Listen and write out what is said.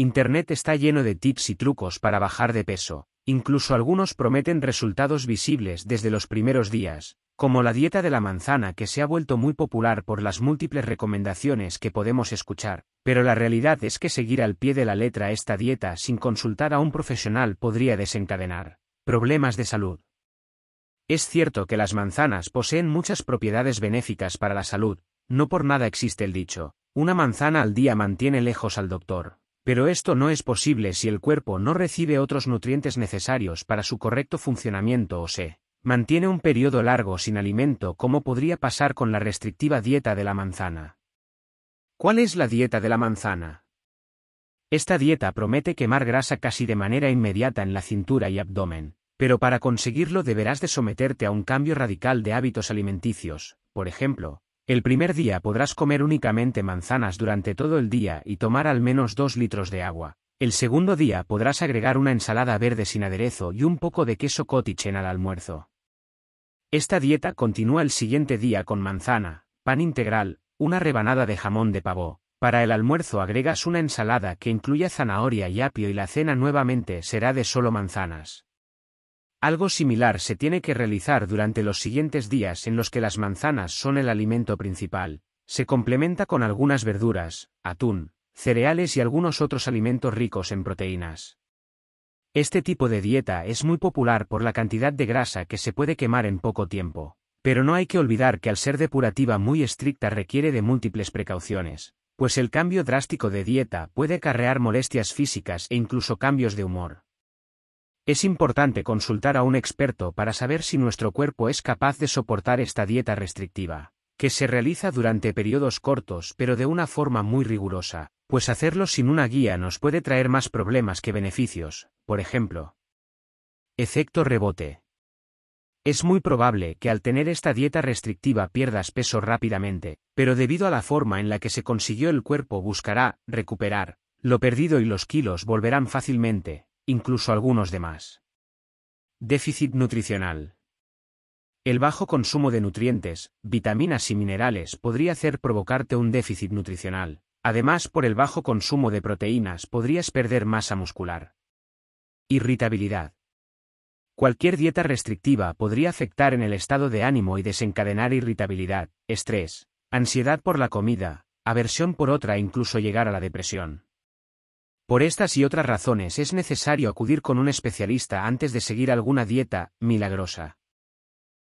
Internet está lleno de tips y trucos para bajar de peso, incluso algunos prometen resultados visibles desde los primeros días, como la dieta de la manzana que se ha vuelto muy popular por las múltiples recomendaciones que podemos escuchar, pero la realidad es que seguir al pie de la letra esta dieta sin consultar a un profesional podría desencadenar problemas de salud. Es cierto que las manzanas poseen muchas propiedades benéficas para la salud, no por nada existe el dicho, una manzana al día mantiene lejos al doctor. Pero esto no es posible si el cuerpo no recibe otros nutrientes necesarios para su correcto funcionamiento o se mantiene un periodo largo sin alimento como podría pasar con la restrictiva dieta de la manzana. ¿Cuál es la dieta de la manzana? Esta dieta promete quemar grasa casi de manera inmediata en la cintura y abdomen, pero para conseguirlo deberás de someterte a un cambio radical de hábitos alimenticios, por ejemplo, el primer día podrás comer únicamente manzanas durante todo el día y tomar al menos 2 litros de agua. El segundo día podrás agregar una ensalada verde sin aderezo y un poco de queso cottage en al almuerzo. Esta dieta continúa el siguiente día con manzana, pan integral, una rebanada de jamón de pavo. Para el almuerzo agregas una ensalada que incluya zanahoria y apio y la cena nuevamente será de solo manzanas. Algo similar se tiene que realizar durante los siguientes días en los que las manzanas son el alimento principal. Se complementa con algunas verduras, atún, cereales y algunos otros alimentos ricos en proteínas. Este tipo de dieta es muy popular por la cantidad de grasa que se puede quemar en poco tiempo, pero no hay que olvidar que al ser depurativa muy estricta requiere de múltiples precauciones, pues el cambio drástico de dieta puede acarrear molestias físicas e incluso cambios de humor. Es importante consultar a un experto para saber si nuestro cuerpo es capaz de soportar esta dieta restrictiva, que se realiza durante periodos cortos pero de una forma muy rigurosa, pues hacerlo sin una guía nos puede traer más problemas que beneficios, por ejemplo. Efecto rebote. Es muy probable que al tener esta dieta restrictiva pierdas peso rápidamente, pero debido a la forma en la que se consiguió el cuerpo buscará recuperar lo perdido y los kilos volverán fácilmente, incluso algunos demás. Déficit nutricional. El bajo consumo de nutrientes, vitaminas y minerales podría hacer provocarte un déficit nutricional. Además, por el bajo consumo de proteínas podrías perder masa muscular. Irritabilidad. Cualquier dieta restrictiva podría afectar en el estado de ánimo y desencadenar irritabilidad, estrés, ansiedad por la comida, aversión por otra e incluso llegar a la depresión. Por estas y otras razones es necesario acudir con un especialista antes de seguir alguna dieta milagrosa.